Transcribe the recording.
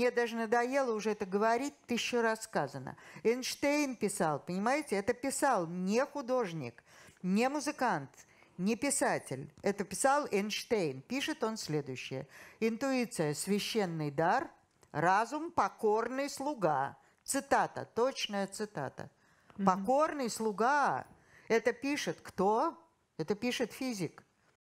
мне даже надоело уже это говорить, тысячу раз сказано. Эйнштейн писал, понимаете, это писал не художник, не музыкант, не писатель. Это писал Эйнштейн. Пишет он следующее. Интуиция – священный дар, разум – покорный слуга. Цитата, точная цитата. Покорный слуга. Это пишет кто? Это пишет физик.